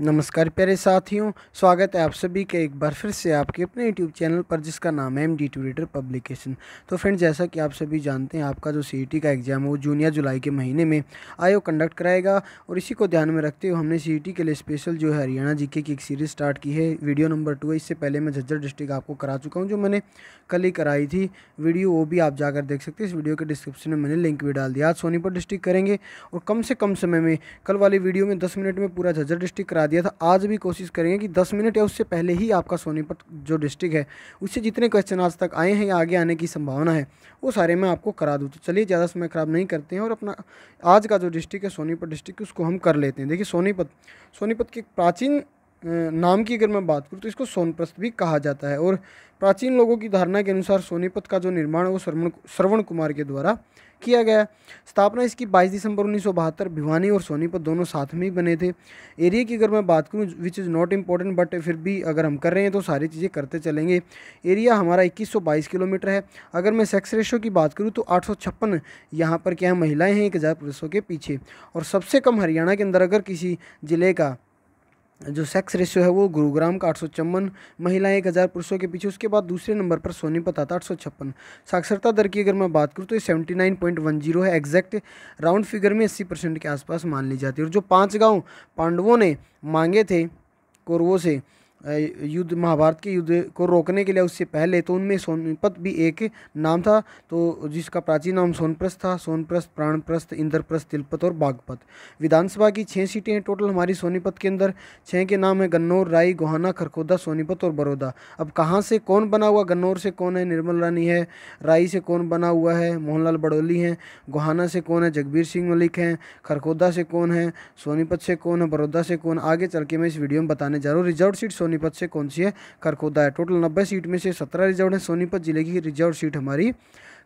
नमस्कार प्यारे साथियों स्वागत है आप सभी के एक बार फिर से आपके अपने यूट्यूब चैनल पर जिसका नाम है एम डी ट्यूटर पब्लिकेशन तो फ्रेंड्स जैसा कि आप सभी जानते हैं आपका जो सी e का एग्ज़ाम है वो जून या जुलाई के महीने में आयो कंडक्ट कराएगा और इसी को ध्यान में रखते हुए हमने सी e के लिए स्पेशल जो है हरियाणा जी की एक सीरीज़ स्टार्ट की है वीडियो नंबर टू है इससे पहले मैं झज्जर डिस्ट्रिक्ट आपको करा चुका हूँ जो मैंने कल ही कराई थी वीडियो वो भी आप जाकर देख सकते हैं इस वीडियो के डिस्क्रिप्शन में मैंने लिंक भी डाल दिया आज सोनीपत डिस्ट्रिक्ट करेंगे और कम से कम समय में कल वाली वीडियो में दस मिनट में पूरा झज्जर डिस्ट्रिक्ट करा दिया था आज भी कोशिश करेंगे कि दस मिनट या उससे पहले ही आपका सोनीपत जो डिस्ट्रिक्ट है उससे जितने क्वेश्चन आज तक आए हैं या आगे आने की संभावना है वो सारे मैं आपको करा दूँ तो चलिए ज़्यादा समय ख़राब नहीं करते हैं और अपना आज का जो डिस्ट्रिक्ट है सोनीपत डिस्ट्रिक्ट उसको हम कर लेते हैं देखिए सोनीपत सोनीपत की प्राचीन नाम की अगर मैं बात करूँ तो इसको सोनप्रस्थ भी कहा जाता है और प्राचीन लोगों की धारणा के अनुसार सोनीपत का जो निर्माण है वो श्रवण श्रवण कुमार के द्वारा किया गया स्थापना इसकी 22 दिसंबर उन्नीस भिवानी और सोनीपत दोनों साथ में ही बने थे एरिया की अगर मैं बात करूँ which is not important but फिर भी अगर हम कर रहे हैं तो सारी चीज़ें करते चलेंगे एरिया हमारा 2122 किलोमीटर है अगर मैं सेक्स रेशो की बात करूँ तो आठ सौ यहाँ पर क्या महिलाएँ हैं एक पुरुषों के पीछे और सबसे कम हरियाणा के अंदर अगर किसी ज़िले का जो सेक्स रेशियो है वो गुरुग्राम का आठ सौ एक हज़ार पुरुषों के पीछे उसके बाद दूसरे नंबर पर सोनीपत आता आठ सौ छप्पन साक्षरता दर की अगर मैं बात करूँ तो ये seventy nine point one zero है एग्जैक्ट राउंड फिगर में अस्सी परसेंट के आसपास मान ली जाती है और जो पाँच गाँव पांडवों ने मांगे थे कौरवों से युद्ध महाभारत के युद्ध को रोकने के लिए उससे पहले तो उनमें सोनपत भी एक नाम था तो जिसका प्राचीन नाम सोनप्रस्थ था सोनप्रस्थ प्राणप्रस्थ इंद्रप्रस्थ तिलपत और बागपत विधानसभा की छः सीटें हैं टोटल हमारी सोनीपत के अंदर छः के नाम है गन्नौर राई गोहाना खरखोदा सोनीपत और बड़ौदा अब कहाँ से कौन बना हुआ गन्नौर से कौन है निर्मल रानी है राई से कौन बना हुआ है मोहनलाल बड़ोली हैं गोहाना से कौन है जगबीर सिंह मलिक हैं खरखोदा से कौन है सोनीपत से कौन है बड़ौदा से कौन आगे चल के मैं इस वीडियो में बताने जा रहा हूँ रिजर्व सीट सोनी सोनीपत से कौन सी है करखोदा है टोटल नब्बे सीट में से सत्रह रिजर्व है सोनीपत जिले की रिजर्व सीट हमारी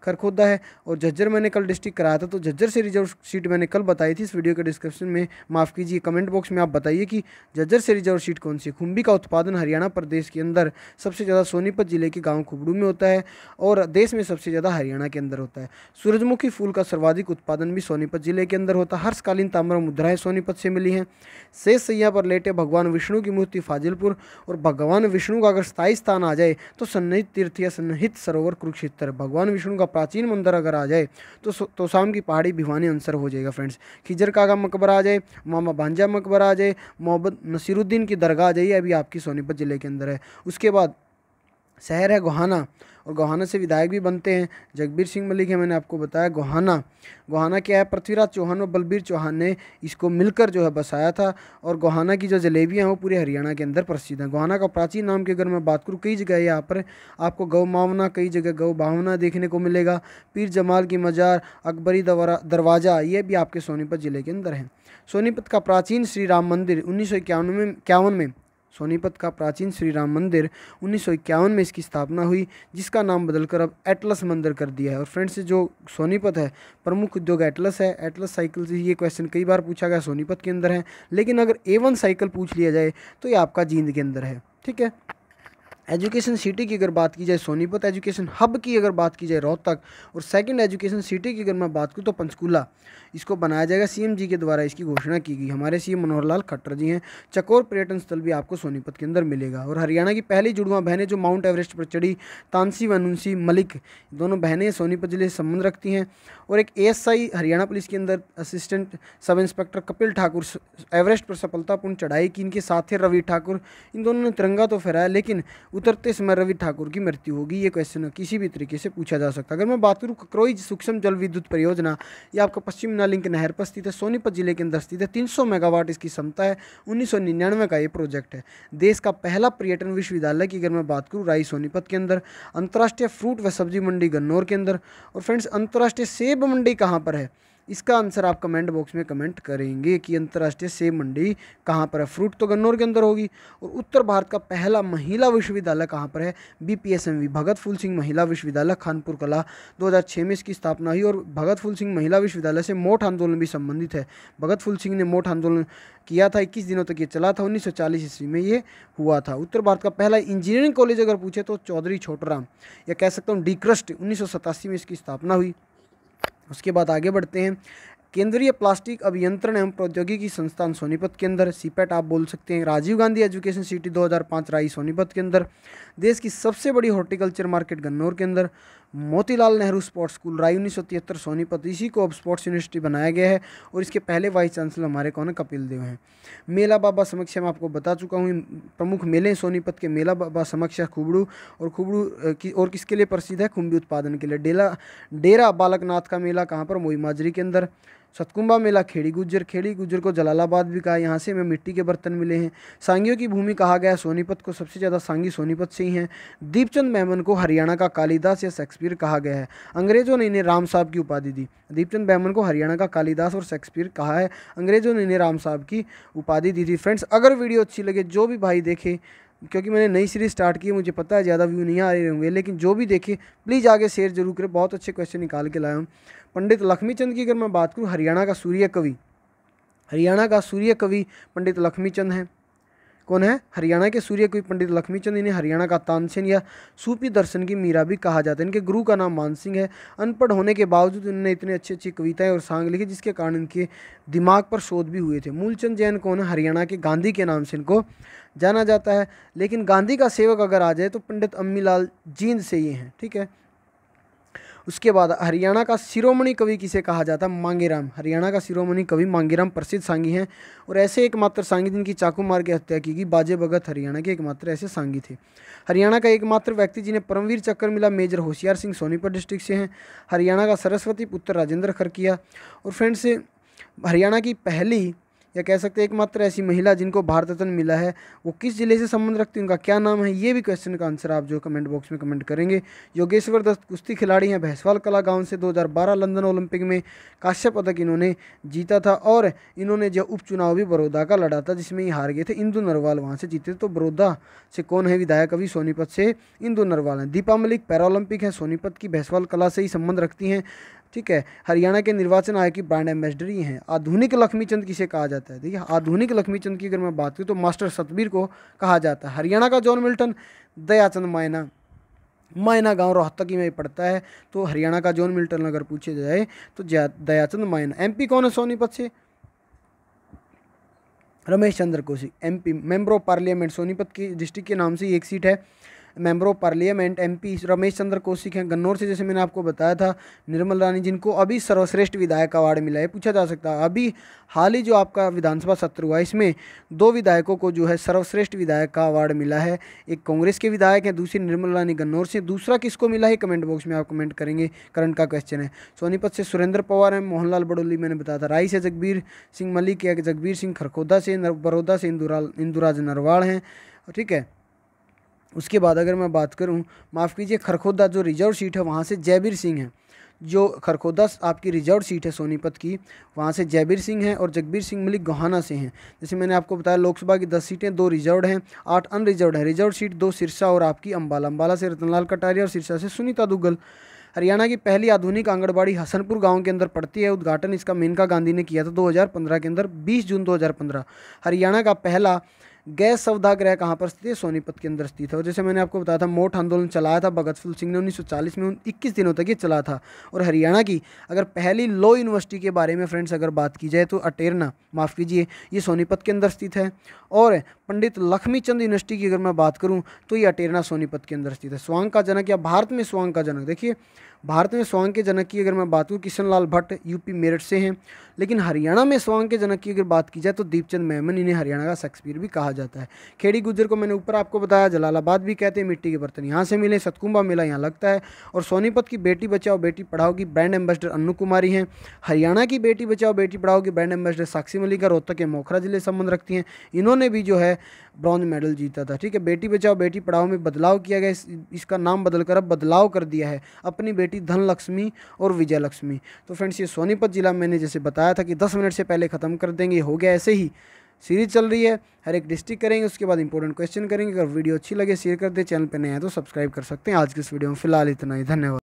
खरखोदा है और झज्जर मैंने कल डिस्ट्रिक्ट कराया था तो झज्जर से रिजर्व सीट मैंने कल बताई थी इस वीडियो के डिस्क्रिप्शन में माफ़ कीजिए कमेंट बॉक्स में आप बताइए कि झज्जर से रिजर्व सीट कौन सी खुम्बी का उत्पादन हरियाणा प्रदेश के अंदर सबसे ज़्यादा सोनीपत जिले के गाँव खुबड़ू में होता है और देश में सबसे ज़्यादा हरियाणा के अंदर होता है सूरजमुखी फूल का सर्वाधिक उत्पादन भी सोनीपत जिले के अंदर होता है हर्षकालीन ताम्र मुद्राएं सोनीपत से मिली हैं शेष सैया पर लेटे भगवान विष्णु की मूर्ति फाजिलपुर और भगवान विष्णु का अगर स्थायी स्थान आ जाए तो सन्निहित तीर्थ या सन्निहित सरोवर कुरुक्षेत्र भगवान विष्णु का प्राचीन मंदिर अगर आ जाए तो तोसाम की पहाड़ी भिवानी आंसर हो जाएगा फ्रेंड्स खिजर कागा मकबरा आ जाए मामा भांजा मकबरा आ जाए मोहम्मद नसीरुद्दीन की दरगाह आ जाइए अभी आपकी सोनीपत ज़िले के अंदर है उसके बाद शहर है गोहाना और गोहाना से विधायक भी बनते हैं जगबीर सिंह मलिक है मैंने आपको बताया गोहाना गोहाना क्या है पृथ्वीराज चौहान और बलबीर चौहान ने इसको मिलकर जो है बसाया था और गोहाना की जो जलेबियाँ हैं वो पूरे हरियाणा के अंदर प्रसिद्ध हैं गोहाना का प्राचीन नाम की अगर मैं बात करूँ कई जगह यहाँ पर आपको गौ मावना कई जगह गौ भावना देखने को मिलेगा पीर जमाल की मजार अकबरी दरवाज़ा ये भी आपके सोनीपत ज़िले के अंदर हैं सोनीपत का प्राचीन श्री राम मंदिर उन्नीस सौ इक्यावन में इक्यावन में सोनीपत का प्राचीन श्री राम मंदिर उन्नीस में इसकी स्थापना हुई जिसका नाम बदलकर अब एटलस मंदिर कर दिया है और फ्रेंड्स जो सोनीपत है प्रमुख उद्योग एटलस है एटलस साइकिल से ये क्वेश्चन कई बार पूछा गया सोनीपत के अंदर है लेकिन अगर ए साइकिल पूछ लिया जाए तो ये आपका जींद के अंदर है ठीक है एजुकेशन सिटी की अगर बात की जाए सोनीपत एजुकेशन हब की अगर बात की जाए रोहतक और सेकंड एजुकेशन सिटी की अगर मैं बात करूँ तो पंचकूला इसको बनाया जाएगा सीएमजी के द्वारा इसकी घोषणा की गई हमारे सीएम मनोहर लाल खट्टर जी हैं चकोर पर्यटन स्थल भी आपको सोनीपत के अंदर मिलेगा और हरियाणा की पहली जुड़वा बहनें जो माउंट एवरेस्ट पर चढ़ी तानसी व मलिक दोनों बहनें सोनीपत जिले से संबंध रखती हैं और एक एएसआई हरियाणा पुलिस के अंदर assistant sub inspector Kapil Thakur Everest पर सफलतापूर्ण चढ़ाई की इनके साथ थे रवि ठाकुर इन दोनों ने तिरंगा तो फहराया लेकिन उतरते समय रवि ठाकुर की मृत्यु होगी ये क्वेश्चन किसी भी तरीके से पूछा जा सकता है अगर मैं बात करूँ ककरोई सूक्ष्म जल विद्युत परियोजना यह आपका पश्चिम के नहर पर स्थित है सोनीपत जिले के अंदर स्थित है तीन मेगावाट इसकी क्षमता है उन्नीस का ये प्रोजेक्ट है देश का पहला पर्यटन विश्वविद्यालय की अगर मैं बात करूँ राई सोनीपत के अंदर अंतर्राष्ट्रीय फ्रूट व सब्जी मंडी गन्नौर के अंदर और फ्रेंड्स अंतर्राष्ट्रीय सेब मंडी कहाँ पर है इसका आंसर आप कमेंट बॉक्स में कमेंट करेंगे कि अंतर्राष्ट्रीय सेब मंडी कहाँ पर है फ्रूट तो गन्नौर के अंदर होगी और उत्तर भारत का पहला महिला विश्वविद्यालय कहाँ पर है B P S M V Bhagat Phool Singh महिला विश्वविद्यालय खानपुर कला दो हज़ार छः में इसकी स्थापना हुई और भगत फूल सिंह महिला विश्वविद्यालय से मोठ आंदोलन भी संबंधित है भगत फूल सिंह ने मोठ आंदोलन किया था इक्कीस दिनों तक ये चला था उन्नीस ईस्वी में ये हुआ था उत्तर भारत का पहला इंजीनियरिंग कॉलेज अगर पूछे तो चौधरी छोटराम या कह सकता हूँ डी क्रस्ट उन्नीस में इसकी स्थापना हुई उसके बाद आगे बढ़ते हैं केंद्रीय प्लास्टिक अभियंत्रण एवं प्रौद्योगिकी संस्थान सोनीपत के अंदर सीपेट e आप बोल सकते हैं राजीव गांधी एजुकेशन सिटी 2005 राई सोनीपत के अंदर देश की सबसे बड़ी हॉर्टिकल्चर मार्केट गन्नौर के अंदर मोतीलाल नेहरू स्पोर्ट्स स्कूल राय उन्नीस सोनीपत इसी को अब स्पोर्ट्स यूनिवर्सिटी बनाया गया है और इसके पहले वाइस चांसलर हमारे कौन है कपिल देव हैं मेला बाबा समक्ष मैं आपको बता चुका हूँ प्रमुख मेले सोनीपत के मेला बाबा समक्ष खुबड़ू और खुबड़ू की और किसके लिए प्रसिद्ध है खुम्बी उत्पादन के लिए डेला डेरा बालकनाथ का मेला कहाँ पर मोई माजरी के अंदर सतकुंबा मेला खेड़ी गुजर खेड़ी गुजर को जलालाबाद भी कहा यहाँ से हमें मिट्टी के बर्तन मिले हैं सांगियों की भूमि कहा गया सोनीपत को सबसे ज़्यादा सांगी सोनीपत से ही हैं दीपचंद मेमन को हरियाणा का कालिदास या शेक्सपियर कहा गया है अंग्रेजों ने इन्हें राम साहब की उपाधि दी दीपचंद बहमन को हरियाणा का कालिदास और शेक्सपियर कहा है अंग्रेजों ने इन्हें राम साहब की उपाधि दी थी फ्रेंड्स अगर वीडियो अच्छी लगे जो भी भाई देखे क्योंकि मैंने नई सीरीज स्टार्ट की मुझे पता है ज़्यादा व्यू नहीं आ रहे होंगे लेकिन जो भी देखे प्लीज़ आगे शेयर जरूर करें बहुत अच्छे क्वेश्चन निकाल के लाया हूँ पंडित चंद की अगर मैं बात करूँ हरियाणा का सूर्य कवि हरियाणा का सूर्य कवि पंडित चंद हैं कौन है हरियाणा के सूर्य कवि पंडित लक्ष्मीचंद इन्हें हरियाणा का तानसेन या सूफी दर्शन की मीरा भी कहा जाता है इनके गुरु का नाम मान सिंह है अनपढ़ होने के बावजूद इन्होंने इतनी अच्छी अच्छी कविताएं और सांग लिखी जिसके कारण इनके दिमाग पर शोध भी हुए थे मूलचंद जैन कौन है हरियाणा के गांधी के नाम से इनको जाना जाता है लेकिन गांधी का सेवक अगर आ जाए तो पंडित अम्मीलाल जींद से ही हैं ठीक है उसके बाद हरियाणा का शिरोमणि कवि किसे कहा जाता है मांगेराम हरियाणा का शिरोमणि कवि मांगेराम प्रसिद्ध सांगी हैं और ऐसे एकमात्र सांगी जिनकी चाकू मार के हत्या की गई बाजे भगत हरियाणा के एकमात्र ऐसे सांगी थे हरियाणा का एकमात्र व्यक्ति जिन्हें परमवीर चक्कर मिला मेजर होशियार सिंह सोनीपत डिस्ट्रिक्ट से हैं हरियाणा का सरस्वती पुत्र राजेंद्र खरकिया और फ्रेंड्स हरियाणा की पहली या कह सकते हैं एकमात्र ऐसी महिला जिनको भारत रत्न मिला है वो किस जिले से संबंध रखती है उनका क्या नाम है ये भी क्वेश्चन का आंसर आप जो कमेंट बॉक्स में कमेंट करेंगे योगेश्वर दत्त कुश्ती खिलाड़ी हैं भैंसवाल कला गांव से 2012 लंदन ओलंपिक में काश्य पदक इन्होंने जीता था और इन्होंने जो उपचुनाव भी बड़ौदा का लड़ा था जिसमें ये हार गए थे इंदू नरवाल वहाँ से जीते तो बड़ौदा से कौन है विधायक अभी सोनीपत से इंदू नरवाल हैं दीपा मलिक पैरालंपिक है सोनीपत की भैंसवाल कला से ही संबंध रखती हैं ठीक है हरियाणा के निर्वाचन आयोग की ब्रांड एम्बेसडर ही हैं आधुनिक लक्ष्मी चंद किसे कहा जाता है देखिए आधुनिक लक्ष्मी चंद की अगर मैं बात करूँ तो मास्टर सतबीर को कहा जाता है हरियाणा का जॉन मिल्टन दयाचंद मायना मायना गांव ही में पड़ता है तो हरियाणा का जॉन मिल्टन अगर पूछे जाए तो दयाचंद मायना एमपी कौन है सोनीपत से Ramesh Chandra Kaushik MP member of parliament Sonipat की डिस्ट्रिक्ट के नाम से एक सीट है member of parliament P Ramesh Chandra Kaushik हैं गन्नौर से जैसे मैंने आपको बताया था निर्मल रानी जिनको अभी सर्वश्रेष्ठ विधायक अवार्ड मिला है पूछा जा सकता है अभी हाल ही जो आपका विधानसभा सत्र हुआ इसमें दो विधायकों को जो है सर्वश्रेष्ठ विधायक का अवार्ड मिला है एक कांग्रेस के विधायक हैं दूसरी निर्मल रानी गन्नौर से दूसरा किसको मिला है कमेंट बॉक्स में आप कमेंट करेंगे करंट का क्वेश्चन है सोनीपत से सुरेंद्र पवार हैं मोहनलाल बडोली मैंने बताया था राई से जगबीर सिंह मलिक या जगबीर सिंह खरखोदा से बड़ौदा से इंदुराल इंदुराज नरवाल हैं ठीक है उसके बाद अगर मैं बात करूँ माफ़ कीजिए खरखोदा जो रिजर्व सीट है वहाँ से जयबीर सिंह है जो खरखोदा आपकी रिजर्व सीट है सोनीपत की वहाँ से जयबीर सिंह हैं और जगबीर सिंह मलिक गोहाना से हैं जैसे मैंने आपको बताया लोकसभा की दस सीटें दो रिजर्व हैं आठ अनरिजर्व है रिजर्व सीट दो सिरसा और आपकी अम्बाला अम्बाला से रतनलाल कटारिया और सिरसा से सुनीता दुग्गल हरियाणा की पहली आधुनिक आंगनबाड़ी हसनपुर गांव के अंदर पड़ती है उद्घाटन इसका मेनका गांधी ने किया था 2015 के अंदर 20 जून 2015 हरियाणा का पहला गैस सौदाग्रह कहाँ पर स्थित है सोनीपत के अंदर स्थित है और जैसे मैंने आपको बताया था मोट आंदोलन चलाया था भगत फुल सिंह ने 1940 में इक्कीस दिनों तक ये चला था और हरियाणा की अगर पहली लॉ यूनिवर्सिटी के बारे में फ्रेंड्स अगर बात की जाए तो अटेरना माफ़ कीजिए ये सोनीपत के अंदर स्थित है और पंडित लक्ष्मी यूनिवर्सिटी की अगर मैं बात करूँ तो ये अटेरना सोनीपत के अंदर स्थित है स्वांग का जनक या भारत में स्वांग का जनक देखिए भारत में स्वांग के जनक की अगर मैं बात करूँ किशन लाल भट्ट यूपी मेरठ से हैं लेकिन हरियाणा में स्वांग के जनक की अगर बात की जाए तो दीपचंद मेमन इन्हें हरियाणा का शेक्सपियर भी कहा जाता है खेड़ी गुजर को मैंने ऊपर आपको बताया जलालाबाद भी कहते हैं मिट्टी के बर्तन यहाँ से मिले सतकुंबा मेला यहाँ लगता है और सोनीपत की बेटी बचाओ बेटी पढ़ाओ की ब्रांड एम्बेसडर अन्नू कुमारी हैं हरियाणा की बेटी बचाओ बेटी पढ़ाओ की ब्रांड एम्बेसडर साक्षी मलिक रोहतक के मोखरा जिले संबंध रखती हैं इन्होंने भी जो है ब्रॉन्ज मेडल जीता था ठीक है बेटी बचाओ बेटी पढ़ाओ में बदलाव किया गया इसका नाम बदलकर अब बदलाव कर दिया है अपनी बेटी सरस्वती धन लक्ष्मी और विजय लक्ष्मी तो फ्रेंड्स ये सोनीपत ज़िला मैंने जैसे बताया था कि दस मिनट से पहले ख़त्म कर देंगे हो गया ऐसे ही सीरीज चल रही है हर एक डिस्ट्रिक्ट करेंगे उसके बाद इंपॉर्टेंट क्वेश्चन करेंगे अगर वीडियो अच्छी लगे शेयर कर दे चैनल पर नए हैं तो सब्सक्राइब कर सकते हैं आज के इस वीडियो में फिलहाल इतना ही धन्यवाद